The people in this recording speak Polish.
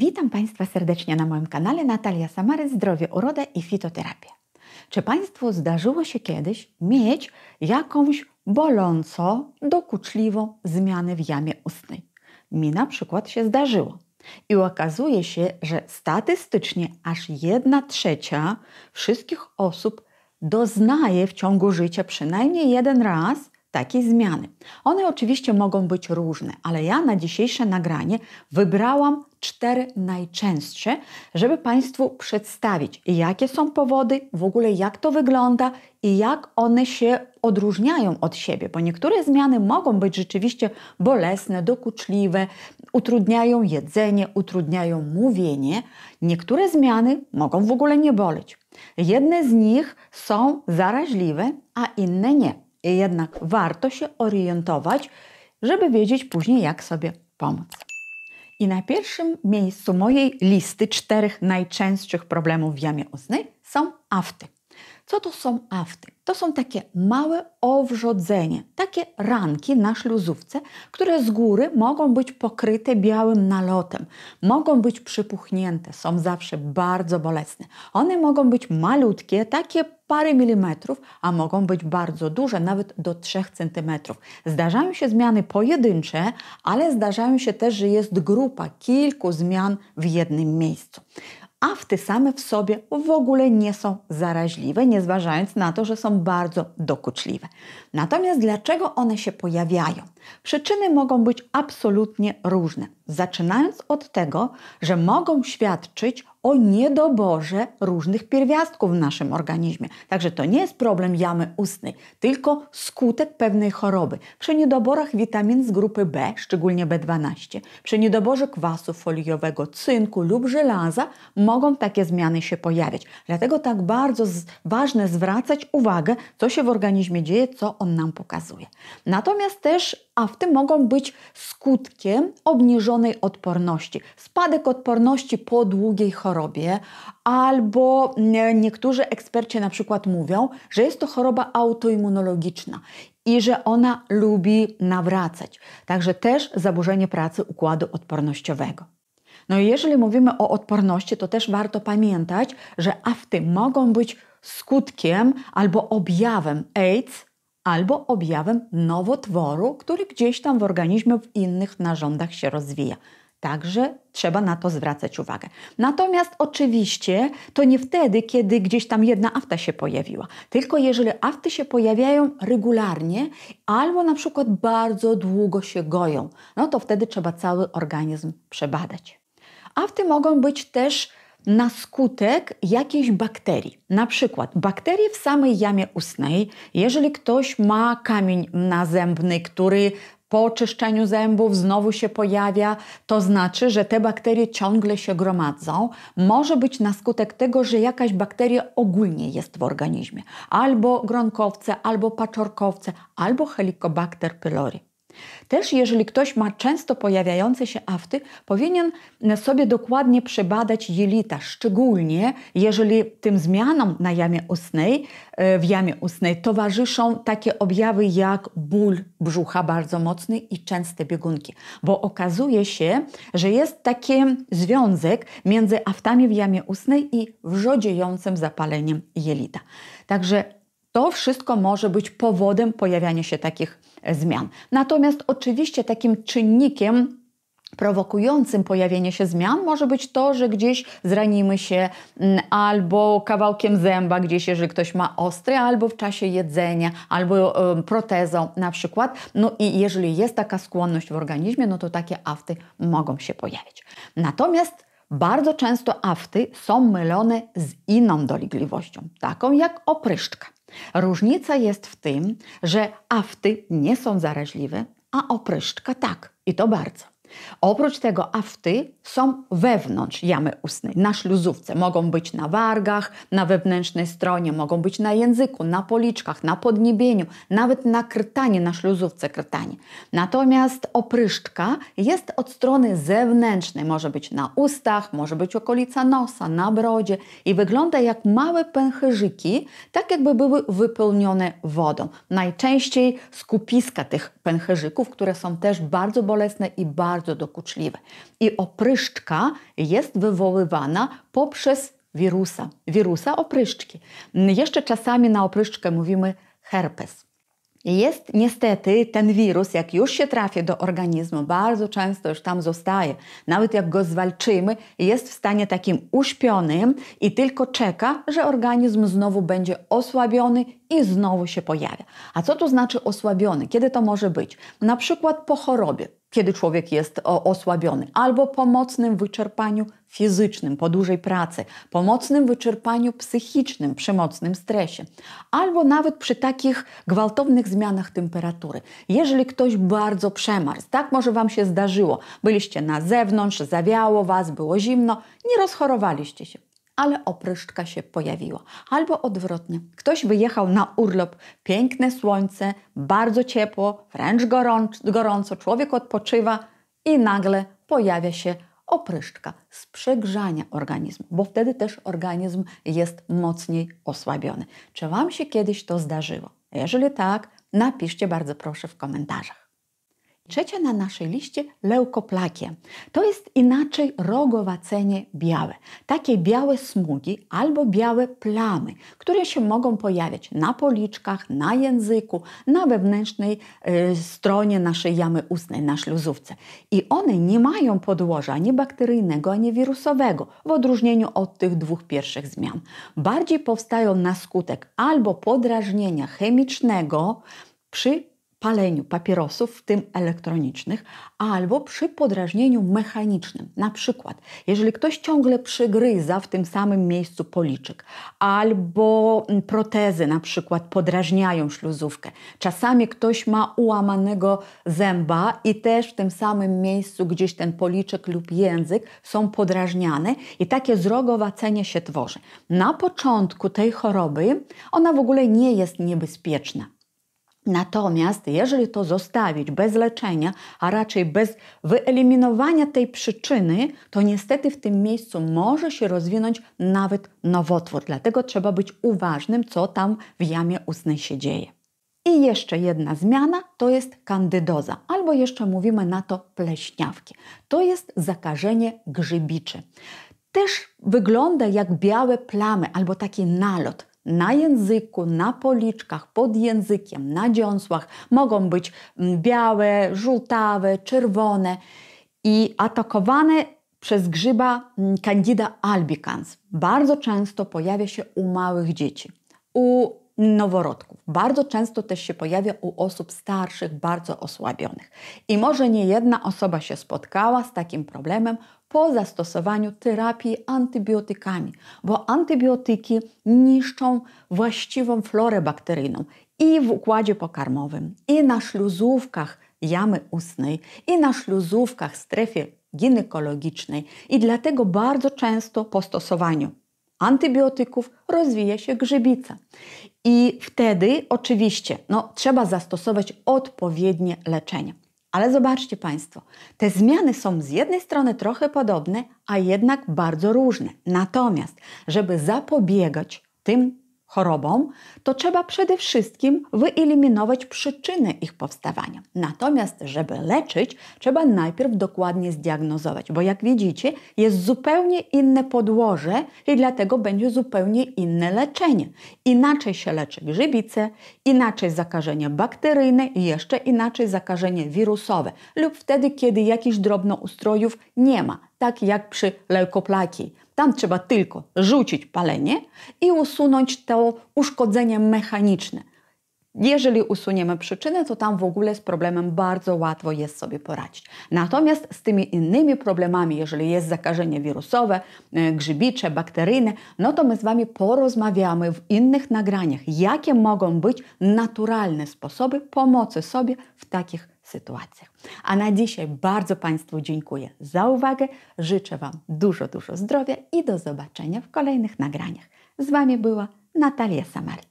Witam Państwa serdecznie na moim kanale Natalia Samary Zdrowie, Uroda i Fitoterapia. Czy Państwu zdarzyło się kiedyś mieć jakąś boląco, dokuczliwą zmianę w jamie ustnej? Mi na przykład się zdarzyło. I okazuje się, że statystycznie aż 1 trzecia wszystkich osób doznaje w ciągu życia przynajmniej jeden raz takiej zmiany. One oczywiście mogą być różne, ale ja na dzisiejsze nagranie wybrałam cztery najczęstsze, żeby Państwu przedstawić, jakie są powody, w ogóle jak to wygląda i jak one się odróżniają od siebie, bo niektóre zmiany mogą być rzeczywiście bolesne, dokuczliwe, utrudniają jedzenie, utrudniają mówienie. Niektóre zmiany mogą w ogóle nie boleć. Jedne z nich są zaraźliwe, a inne nie. I jednak warto się orientować, żeby wiedzieć później, jak sobie pomóc. I na pierwszym miejscu mojej listy czterech najczęstszych problemów w jamie ustnej są afty. Co to są afty? To są takie małe owrzodzenie, takie ranki na śluzówce, które z góry mogą być pokryte białym nalotem, mogą być przypuchnięte, są zawsze bardzo bolesne. One mogą być malutkie, takie parę milimetrów, a mogą być bardzo duże, nawet do 3 centymetrów. Zdarzają się zmiany pojedyncze, ale zdarzają się też, że jest grupa kilku zmian w jednym miejscu afty same w sobie w ogóle nie są zaraźliwe, nie zważając na to, że są bardzo dokuczliwe. Natomiast dlaczego one się pojawiają? Przyczyny mogą być absolutnie różne, zaczynając od tego, że mogą świadczyć o niedoborze różnych pierwiastków w naszym organizmie. Także to nie jest problem jamy ustnej, tylko skutek pewnej choroby. Przy niedoborach witamin z grupy B, szczególnie B12, przy niedoborze kwasu foliowego, cynku lub żelaza mogą takie zmiany się pojawiać. Dlatego tak bardzo ważne zwracać uwagę, co się w organizmie dzieje, co on nam pokazuje. Natomiast też a w tym mogą być skutkiem obniżonej odporności. Spadek odporności po długiej chorobie, albo e, niektórzy eksperci na przykład mówią, że jest to choroba autoimmunologiczna i że ona lubi nawracać. Także też zaburzenie pracy układu odpornościowego. No i jeżeli mówimy o odporności, to też warto pamiętać, że afty mogą być skutkiem albo objawem AIDS, albo objawem nowotworu, który gdzieś tam w organizmie, w innych narządach się rozwija. Także trzeba na to zwracać uwagę. Natomiast oczywiście to nie wtedy, kiedy gdzieś tam jedna afta się pojawiła, tylko jeżeli afty się pojawiają regularnie albo na przykład bardzo długo się goją, no to wtedy trzeba cały organizm przebadać. Afty mogą być też na skutek jakiejś bakterii. Na przykład bakterie w samej jamie ustnej, jeżeli ktoś ma kamień nazębny, który po oczyszczeniu zębów znowu się pojawia, to znaczy, że te bakterie ciągle się gromadzą. Może być na skutek tego, że jakaś bakteria ogólnie jest w organizmie. Albo gronkowce, albo paczorkowce, albo helikobakter pylori. Też jeżeli ktoś ma często pojawiające się afty, powinien e, sobie dokładnie przebadać jelita, szczególnie jeżeli tym zmianom na jamie ustnej, e, w jamie ustnej towarzyszą takie objawy jak ból brzucha bardzo mocny i częste biegunki, bo okazuje się, że jest taki związek między aftami w jamie ustnej i wrzodziejącym zapaleniem jelita. Także to wszystko może być powodem pojawiania się takich e, zmian. Natomiast oczywiście takim czynnikiem prowokującym pojawienie się zmian może być to, że gdzieś zranimy się mm, albo kawałkiem zęba gdzieś, jeżeli ktoś ma ostry, albo w czasie jedzenia, albo protezą na przykład. No i jeżeli jest taka skłonność w organizmie, no to takie afty mogą się pojawić. Natomiast bardzo często afty są mylone z inną dolegliwością, taką jak opryszczka. Różnica jest w tym, że afty nie są zaraźliwe, a opryszczka tak i to bardzo. Oprócz tego afty są wewnątrz jamy ustnej, na śluzówce. Mogą być na wargach, na wewnętrznej stronie, mogą być na języku, na policzkach, na podniebieniu, nawet na krtanie, na śluzówce krtanie. Natomiast opryszczka jest od strony zewnętrznej. Może być na ustach, może być okolica nosa, na brodzie i wygląda jak małe pęcherzyki, tak jakby były wypełnione wodą. Najczęściej skupiska tych pęcherzyków, które są też bardzo bolesne i bardzo bardzo dokuczliwe. I opryszczka jest wywoływana poprzez wirusa, wirusa opryszczki. Jeszcze czasami na opryszczkę mówimy herpes. Jest niestety ten wirus, jak już się trafi do organizmu, bardzo często już tam zostaje. Nawet jak go zwalczymy, jest w stanie takim uśpionym i tylko czeka, że organizm znowu będzie osłabiony i znowu się pojawia. A co to znaczy osłabiony? Kiedy to może być? Na przykład po chorobie kiedy człowiek jest osłabiony, albo po mocnym wyczerpaniu fizycznym, po dużej pracy, po mocnym wyczerpaniu psychicznym, przy mocnym stresie, albo nawet przy takich gwałtownych zmianach temperatury. Jeżeli ktoś bardzo przemarzł, tak może Wam się zdarzyło, byliście na zewnątrz, zawiało Was, było zimno, nie rozchorowaliście się ale opryszczka się pojawiła. Albo odwrotnie, ktoś wyjechał na urlop, piękne słońce, bardzo ciepło, wręcz gorąco, gorąco człowiek odpoczywa i nagle pojawia się opryszczka z przegrzania organizmu, bo wtedy też organizm jest mocniej osłabiony. Czy Wam się kiedyś to zdarzyło? Jeżeli tak, napiszcie bardzo proszę w komentarzach. Trzecia na naszej liście leukoplakie. To jest inaczej rogowacenie białe. Takie białe smugi albo białe plamy, które się mogą pojawiać na policzkach, na języku, na wewnętrznej y, stronie naszej jamy ustnej, na śluzówce. I one nie mają podłoża ani bakteryjnego, ani wirusowego, w odróżnieniu od tych dwóch pierwszych zmian. Bardziej powstają na skutek albo podrażnienia chemicznego, przy paleniu papierosów, w tym elektronicznych, albo przy podrażnieniu mechanicznym. Na przykład, jeżeli ktoś ciągle przygryza w tym samym miejscu policzek, albo mm, protezy na przykład podrażniają śluzówkę. Czasami ktoś ma ułamanego zęba i też w tym samym miejscu gdzieś ten policzek lub język są podrażniane i takie zrogowacenie się tworzy. Na początku tej choroby ona w ogóle nie jest niebezpieczna Natomiast jeżeli to zostawić bez leczenia, a raczej bez wyeliminowania tej przyczyny, to niestety w tym miejscu może się rozwinąć nawet nowotwór. Dlatego trzeba być uważnym, co tam w jamie ustnej się dzieje. I jeszcze jedna zmiana to jest kandydoza, albo jeszcze mówimy na to pleśniawki. To jest zakażenie grzybicze. Też wygląda jak białe plamy albo taki nalot na języku, na policzkach, pod językiem, na dziąsłach. Mogą być mm, białe, żółtawe, czerwone i atakowane przez grzyba mm, Candida albicans. Bardzo często pojawia się u małych dzieci, u noworodków. Bardzo często też się pojawia u osób starszych, bardzo osłabionych. I może nie jedna osoba się spotkała z takim problemem po zastosowaniu terapii antybiotykami, bo antybiotyki niszczą właściwą florę bakteryjną i w układzie pokarmowym, i na śluzówkach jamy ustnej, i na śluzówkach strefie ginekologicznej. I dlatego bardzo często po stosowaniu antybiotyków rozwija się grzybica. I wtedy oczywiście no, trzeba zastosować odpowiednie leczenie. Ale zobaczcie Państwo, te zmiany są z jednej strony trochę podobne, a jednak bardzo różne. Natomiast, żeby zapobiegać tym chorobą, to trzeba przede wszystkim wyeliminować przyczyny ich powstawania. Natomiast, żeby leczyć, trzeba najpierw dokładnie zdiagnozować, bo jak widzicie, jest zupełnie inne podłoże i dlatego będzie zupełnie inne leczenie. Inaczej się leczy grzybice, inaczej zakażenie bakteryjne i jeszcze inaczej zakażenie wirusowe lub wtedy, kiedy jakichś drobnoustrojów nie ma, tak jak przy leukoplaki tam trzeba tylko rzucić palenie i usunąć to uszkodzenie mechaniczne. Jeżeli usuniemy przyczynę, to tam w ogóle z problemem bardzo łatwo jest sobie poradzić. Natomiast z tymi innymi problemami, jeżeli jest zakażenie wirusowe, e, grzybicze, bakteryjne, no to my z Wami porozmawiamy w innych nagraniach, jakie mogą być naturalne sposoby pomocy sobie w takich sytuacjach. A na dzisiaj bardzo Państwu dziękuję za uwagę. Życzę Wam dużo, dużo zdrowia i do zobaczenia w kolejnych nagraniach. Z Wami była Natalia Samar.